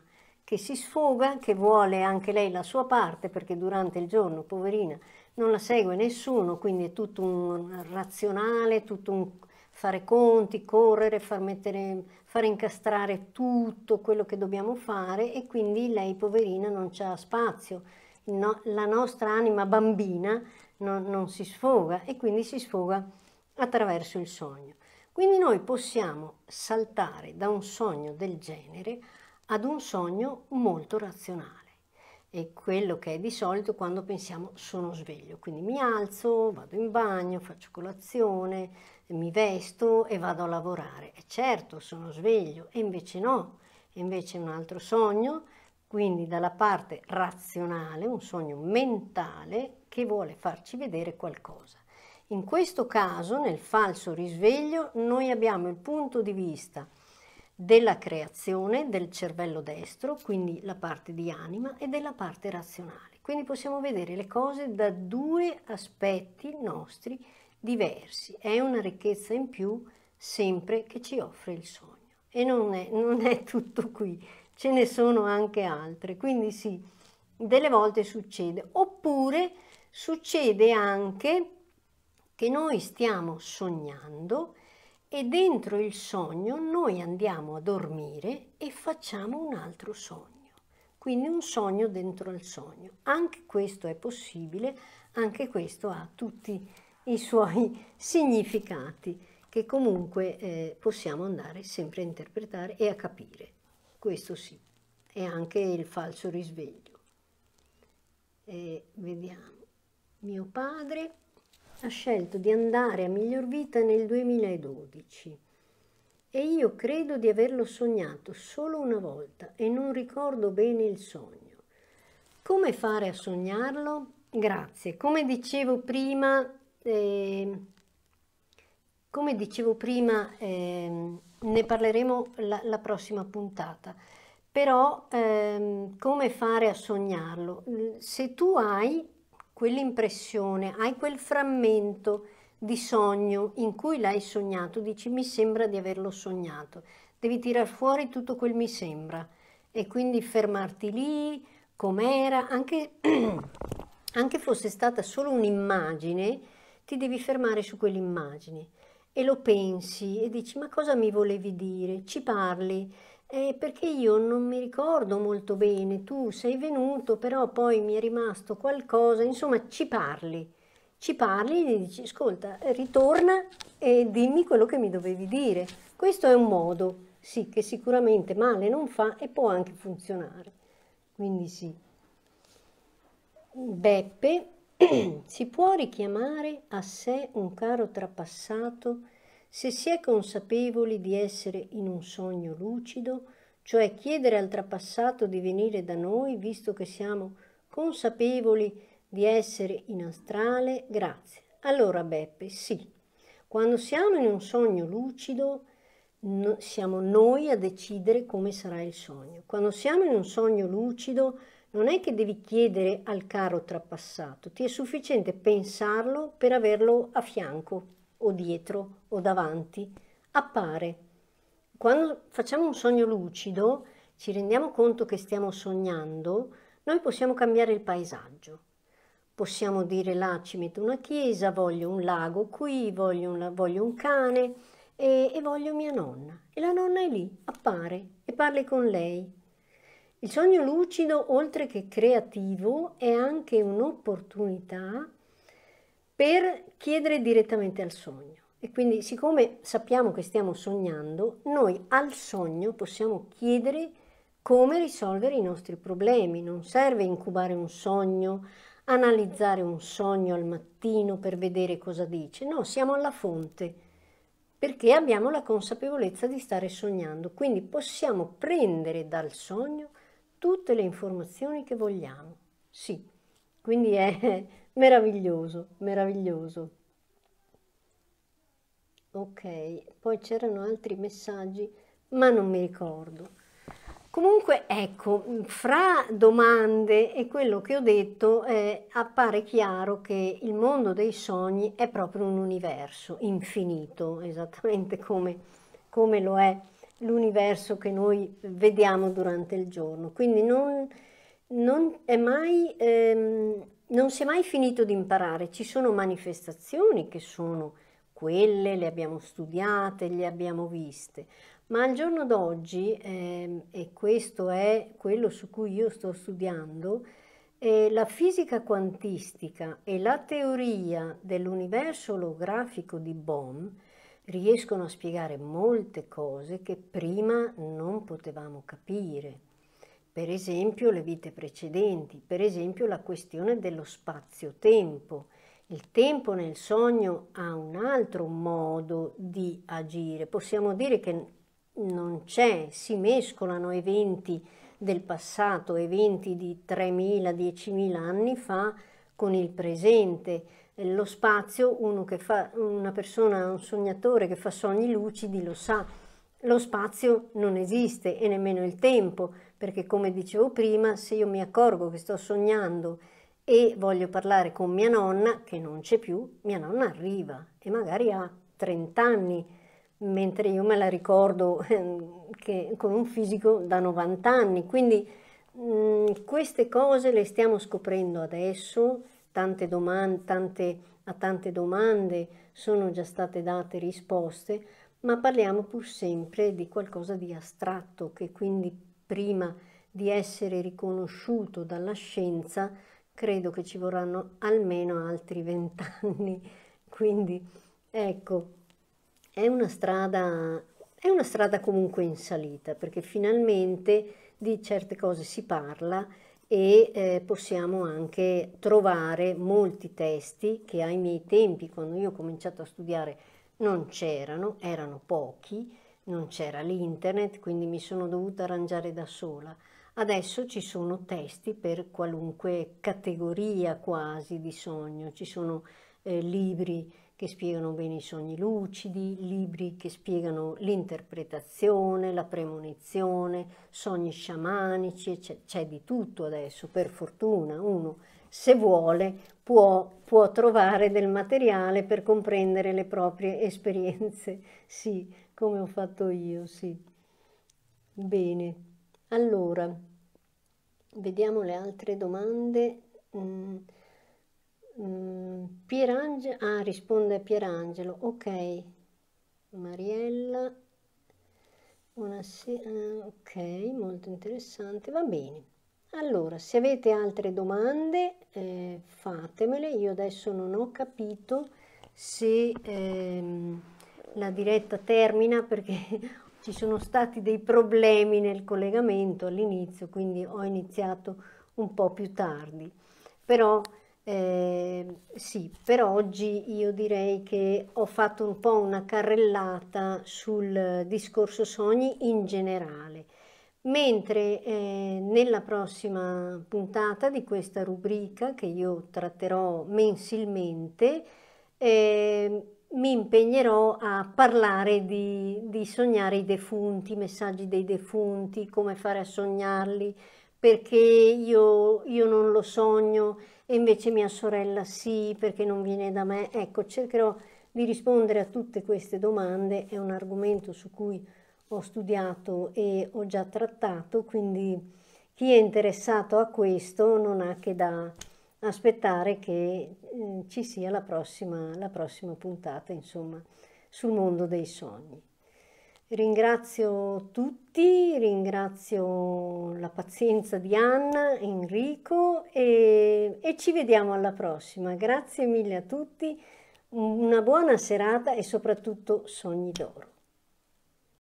che si sfoga, che vuole anche lei la sua parte perché durante il giorno, poverina, non la segue nessuno, quindi è tutto un razionale, tutto un fare conti, correre, far, mettere, far incastrare tutto quello che dobbiamo fare e quindi lei, poverina, non c'ha spazio. No, la nostra anima bambina non, non si sfoga e quindi si sfoga attraverso il sogno. Quindi noi possiamo saltare da un sogno del genere ad un sogno molto razionale. È quello che è di solito quando pensiamo sono sveglio, quindi mi alzo, vado in bagno, faccio colazione, mi vesto e vado a lavorare. E certo, sono sveglio, e invece no, e invece è un altro sogno, quindi dalla parte razionale, un sogno mentale che vuole farci vedere qualcosa. In questo caso, nel falso risveglio, noi abbiamo il punto di vista della creazione del cervello destro, quindi la parte di anima, e della parte razionale. Quindi possiamo vedere le cose da due aspetti nostri diversi. È una ricchezza in più sempre che ci offre il sogno. E non è, non è tutto qui, ce ne sono anche altre. Quindi sì, delle volte succede. Oppure succede anche che noi stiamo sognando e dentro il sogno noi andiamo a dormire e facciamo un altro sogno. Quindi un sogno dentro al sogno. Anche questo è possibile, anche questo ha tutti i suoi *laughs* significati che comunque eh, possiamo andare sempre a interpretare e a capire. Questo sì, è anche il falso risveglio. E vediamo, mio padre ha scelto di andare a miglior vita nel 2012 e io credo di averlo sognato solo una volta e non ricordo bene il sogno. Come fare a sognarlo? Grazie. Come dicevo prima, eh, come dicevo prima eh, ne parleremo la, la, prossima puntata. Però eh, come fare a sognarlo? Se tu hai quell'impressione, hai quel frammento di sogno in cui l'hai sognato, dici mi sembra di averlo sognato, devi tirar fuori tutto quel mi sembra e quindi fermarti lì, com'era, anche, *clears throat* anche fosse stata solo un'immagine, ti devi fermare su quell'immagine e lo pensi e dici ma cosa mi volevi dire, ci parli, eh, perché io non mi ricordo molto bene, tu sei venuto, però poi mi è rimasto qualcosa, insomma ci parli, ci parli e dici ascolta, ritorna e dimmi quello che mi dovevi dire. Questo è un modo, sì, che sicuramente male non fa e può anche funzionare. Quindi sì. Beppe *clears throat* si può richiamare a sé un caro trapassato se si è consapevoli di essere in un sogno lucido, cioè chiedere al trapassato di venire da noi, visto che siamo consapevoli di essere in astrale, grazie. Allora Beppe, sì, quando siamo in un sogno lucido, No, siamo noi a decidere come sarà il sogno. Quando siamo in un sogno lucido, non è che devi chiedere al caro trapassato, ti è sufficiente pensarlo per averlo a fianco o dietro o davanti, appare. Quando facciamo un sogno lucido, ci rendiamo conto che stiamo sognando, noi possiamo cambiare il paesaggio. Possiamo dire là ci metto una chiesa, voglio un lago qui, voglio un, voglio un cane e, e voglio mia nonna. E la nonna è lì, appare e parli con lei. Il sogno lucido, oltre che creativo, è anche un'opportunità per chiedere direttamente al sogno. E quindi siccome sappiamo che stiamo sognando, noi al sogno possiamo chiedere come risolvere i nostri problemi. Non serve incubare un sogno, analizzare un sogno al mattino per vedere cosa dice. No, siamo alla fonte perché abbiamo la consapevolezza di stare sognando. Quindi possiamo prendere dal sogno tutte le informazioni che vogliamo. Sì, quindi è meraviglioso, meraviglioso. Ok, poi c'erano altri messaggi, ma non mi ricordo. Comunque, ecco, fra domande e quello che ho detto eh, appare chiaro che il mondo dei sogni è proprio un universo infinito, esattamente come, come lo è l'universo che noi vediamo durante il giorno. Quindi non, non è mai... Ehm, non si è mai finito di imparare, ci sono manifestazioni che sono quelle, le abbiamo studiate, le abbiamo viste, ma al giorno d'oggi, eh, e questo è quello su cui io sto studiando, eh, la fisica quantistica e la teoria dell'universo olografico di Bohm riescono a spiegare molte cose che prima non potevamo capire per esempio le vite precedenti, per esempio la questione dello spazio-tempo. Il tempo nel sogno ha un altro modo di agire, possiamo dire che non c'è, si mescolano eventi del passato, eventi di 3.000, 10.000 anni fa con il presente. Eh, lo spazio, uno che fa, una persona, un sognatore che fa sogni lucidi lo sa, lo spazio non esiste e nemmeno il tempo perché come dicevo prima, se io mi accorgo che sto sognando e voglio parlare con mia nonna, che non c'è più, mia nonna arriva e magari ha 30 anni, mentre io me la ricordo ehm, che, con un fisico da 90 anni. Quindi mh, mm, queste cose le stiamo scoprendo adesso, tante domande, tante, a tante domande sono già state date risposte, ma parliamo pur sempre di qualcosa di astratto che quindi prima di essere riconosciuto dalla scienza, credo che ci vorranno almeno altri *laughs* vent'anni. Quindi ecco, è una, strada, è una strada comunque in salita, perché finalmente di certe cose si parla e eh, possiamo anche trovare molti testi che ai miei tempi, quando io ho cominciato a studiare, non c'erano, erano pochi non c'era l'internet, quindi mi sono dovuta arrangiare da sola. Adesso ci sono testi per qualunque categoria quasi di sogno, ci sono eh, libri che spiegano bene i sogni lucidi, libri che spiegano l'interpretazione, la premonizione, sogni sciamanici, c'è, di tutto adesso, per fortuna uno se vuole, può, può trovare del materiale per comprendere le proprie *laughs* esperienze. Sì, come ho fatto io, sì. Bene, allora, vediamo le altre domande. Mm. mm Pierangelo, ah, risponde Pierangelo, ok, Mariella, una, ok, molto interessante, va bene. Allora, se avete altre domande eh, fatemele, io adesso non ho capito se ehm, la diretta termina perché *laughs* ci sono stati dei problemi nel collegamento all'inizio, quindi ho iniziato un po' più tardi. Però eh, sì, per oggi io direi che ho fatto un po' una carrellata sul discorso sogni in generale mentre eh, nella prossima puntata di questa rubrica che io tratterò mensilmente eh, mi impegnerò a parlare di, di sognare i defunti, i messaggi dei defunti, come fare a sognarli, perché io, io, non lo sogno e invece mia sorella sì, perché non viene da me. Ecco, cercherò di rispondere a tutte queste domande, è un argomento su cui ho studiato e ho già trattato, quindi chi è interessato a questo non ha che da aspettare che eh, ci sia la prossima, la prossima puntata, insomma, sul mondo dei sogni. Ringrazio tutti, ringrazio la pazienza di Anna, Enrico e, e, ci vediamo alla prossima. Grazie mille a tutti, una buona serata e soprattutto sogni d'oro.